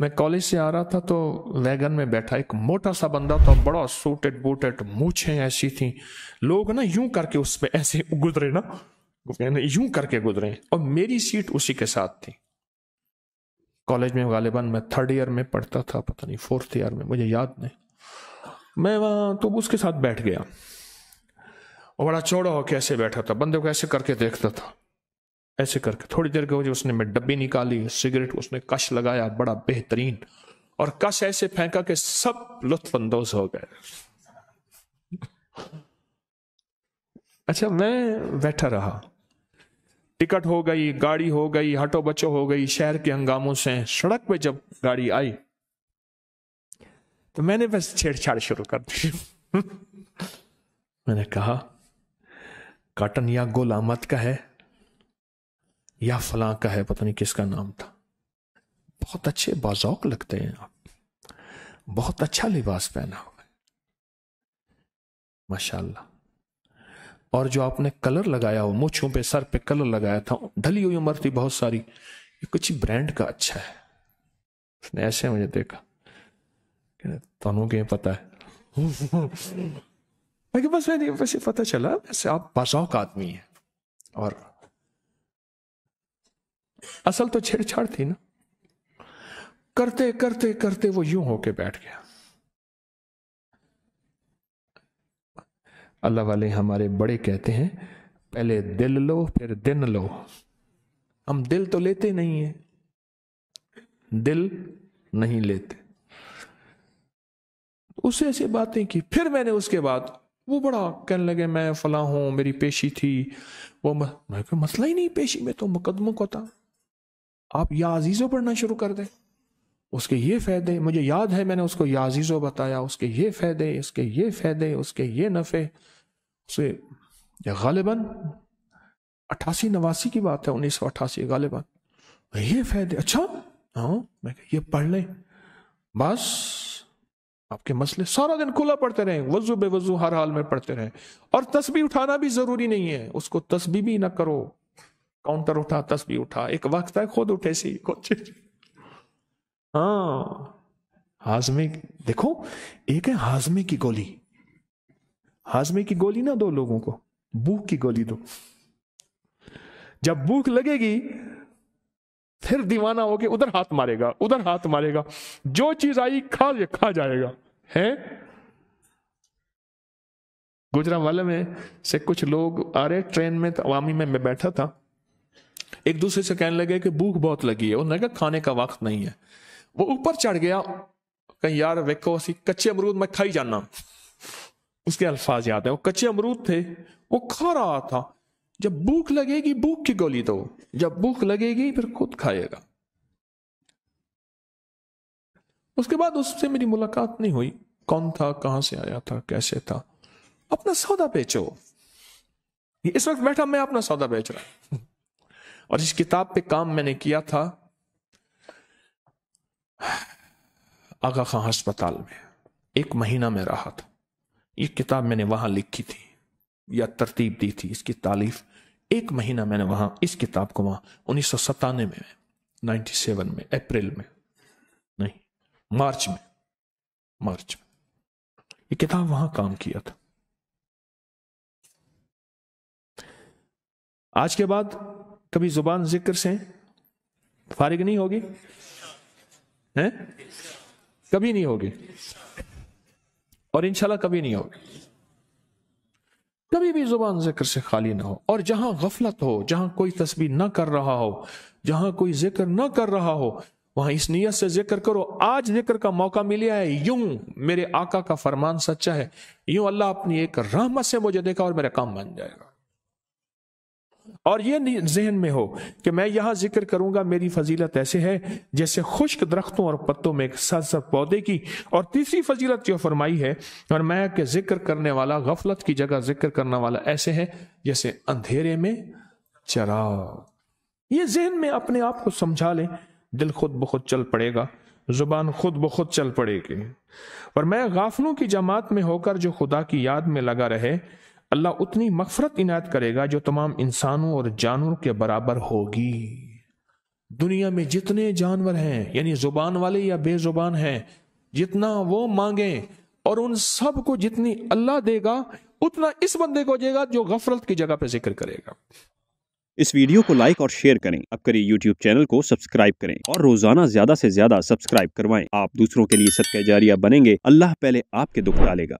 मैं कॉलेज से आ रहा था तो वैगन में बैठा एक मोटा सा बंदा था तो बड़ा सूटेड बूटेड मूछे ऐसी थी लोग ना यूं करके उस पर ऐसे गुजरे ना यूं करके गुजरे और मेरी सीट उसी के साथ थी कॉलेज में गालिबा मैं थर्ड ईयर में पढ़ता था पता नहीं फोर्थ ईयर में मुझे याद नहीं मैं वहां तो उसके साथ बैठ गया और बड़ा चौड़ा होकर ऐसे बैठा था बंदे को ऐसे करके देखता था ऐसे करके थोड़ी देर के उसने में डब्बी निकाली सिगरेट उसने कश लगाया बड़ा बेहतरीन और कश ऐसे फेंका कि सब लुत्फानंदोज हो गए अच्छा मैं बैठा रहा टिकट हो गई गाड़ी हो गई हटो बचो हो गई शहर के हंगामों से सड़क पे जब गाड़ी आई तो मैंने बस छेड़छाड़ शुरू कर दी मैंने कहा काटन या गोल का है या फलां का है पता नहीं किसका नाम था बहुत अच्छे बाजौक लगते हैं आप बहुत अच्छा लिबास पहना हुआ है माशाल्लाह और जो आपने कलर लगाया हो मूछों पे सर पे कलर लगाया था ढली हुई उम्र थी बहुत सारी ये कुछ ब्रांड का अच्छा है उसने ऐसे मुझे देखा दोनों के पता है बस मैं बस ये पता चला वैसे आप बाजौक आदमी है और असल तो छेड़छाड़ थी ना करते करते करते वो यूं होके बैठ गया अल्लाह वाले हमारे बड़े कहते हैं पहले दिल लो फिर दिन लो हम दिल तो लेते नहीं है दिल नहीं लेते उसे ऐसे बातें की फिर मैंने उसके बाद वो बड़ा कहने लगे मैं फला हूं मेरी पेशी थी वो मैं मसला ही नहीं पेशी में तो मुकदमों को था आप या अजीज़ों पढ़ना शुरू कर दें उसके ये फ़ायदे मुझे याद है मैंने उसको या अजीज़ों बताया उसके ये फ़ायदे उसके ये फ़ायदे उसके ये नफ़े उसे गालिबा अट्ठासी नवासी की बात है उन्नीस सौ अट्ठासी गालिबा ये फ़ायदे अच्छा हाँ मैं ये पढ़ लें बस आपके मसले सारा दिन खुला पढ़ते रहें वजू बेवजू हर हाल में पढ़ते रहें और तस्बी उठाना भी ज़रूरी नहीं है उसको तस्बी भी ना करो काउंटर उठा तस्वीर उठा एक वक्त है खुद उठे सी कुछ हाँ हाजमे देखो एक है हाजमे की गोली हाजमे की गोली ना दो लोगों को भूख की गोली दो जब भूख लगेगी फिर दीवाना होके उधर हाथ मारेगा उधर हाथ मारेगा जो चीज आई खा खा जाएगा है गुजरा वाले में से कुछ लोग आ रहे ट्रेन में तो अवामी में मैं बैठा था एक दूसरे से कहने लगे कि भूख बहुत लगी है उन्होंने कहा खाने का वक्त नहीं है वो ऊपर चढ़ गया कहीं यार वेखो असी कच्चे अमरूद मैं खाई जाना उसके अल्फाज याद है वो कच्चे अमरूद थे वो खा रहा था जब भूख लगेगी भूख की गोली दो जब भूख लगेगी फिर खुद खाएगा उसके बाद उससे मेरी मुलाकात नहीं हुई कौन था कहां से आया था कैसे था अपना सौदा बेचो इस वक्त बैठा मैं अपना सौदा बेच रहा हूं और इस किताब पे काम मैंने किया था आगा खां अस्पताल में एक महीना में रहा था ये किताब मैंने वहां लिखी थी या तरतीब दी थी इसकी तालीफ एक महीना मैंने वहां इस किताब को वहां उन्नीस सौ सतानवे में नाइन्टी सेवन में अप्रैल में नहीं मार्च में मार्च में ये किताब वहां काम किया था आज के बाद कभी जुबान जिक्र से फारिग नहीं होगी है कभी नहीं होगी और इंशाल्लाह कभी नहीं होगी कभी भी जुबान जिक्र से खाली ना हो और जहां गफलत हो जहां कोई तस्वीर ना कर रहा हो जहां कोई जिक्र ना कर रहा हो वहां इस नीयत से जिक्र करो आज जिक्र का मौका मिला है यूं मेरे आका का फरमान सच्चा है यूं अल्लाह अपनी एक रहमत से मुझे देखा और मेरा काम बन जाएगा और ये जहन में हो कि मैं यहाँ जिक्र करूंगा मेरी फजीलत ऐसे है जैसे खुश्क दरख्तों और पत्तों में सर सर पौधे की और तीसरी फजीलत जो फरमाई है और मैं कि जिक्र करने वाला गफलत की जगह जिक्र करने वाला ऐसे है जैसे अंधेरे में चरा ये जहन में अपने आप को समझा ले दिल खुद ब खुद चल पड़ेगा जुबान खुद ब खुद चल पड़ेगी और मैं गाफलों की जमात में होकर जो खुदा की याद में लगा रहे अल्लाह उतनी मफफरत इनायत करेगा जो तमाम इंसानों और जानवरों के बराबर होगी दुनिया में जितने जानवर हैं यानी ज़ुबान वाले या बेज़ुबान हैं जितना वो मांगे और उन सब को जितनी अल्लाह देगा उतना इस बंदे को देगा जो गफरत की जगह पर जिक्र करेगा इस वीडियो को लाइक और शेयर करें अब करिए यूट्यूब चैनल को सब्सक्राइब करें और रोजाना ज्यादा से ज्यादा सब्सक्राइब करवाएं आप दूसरों के लिए सबका जारिया बनेंगे अल्लाह पहले आपके दुख डालेगा